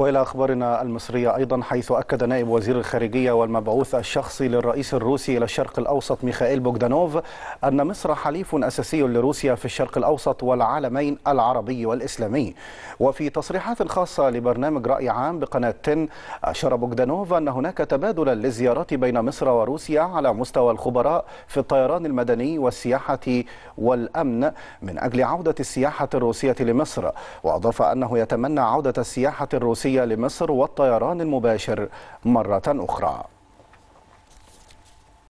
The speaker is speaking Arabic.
والى اخبارنا المصريه ايضا حيث اكد نائب وزير الخارجيه والمبعوث الشخصي للرئيس الروسي الى الشرق الاوسط ميخائيل بوغدانوف ان مصر حليف اساسي لروسيا في الشرق الاوسط والعالمين العربي والاسلامي وفي تصريحات خاصه لبرنامج راي عام بقناه تن اشار بوغدانوف ان هناك تبادلا للزيارات بين مصر وروسيا على مستوى الخبراء في الطيران المدني والسياحه والامن من اجل عوده السياحه الروسيه لمصر واضاف انه يتمنى عوده السياحه الروسيه الرئيسية لمصر والطيران المباشر مرة أخرى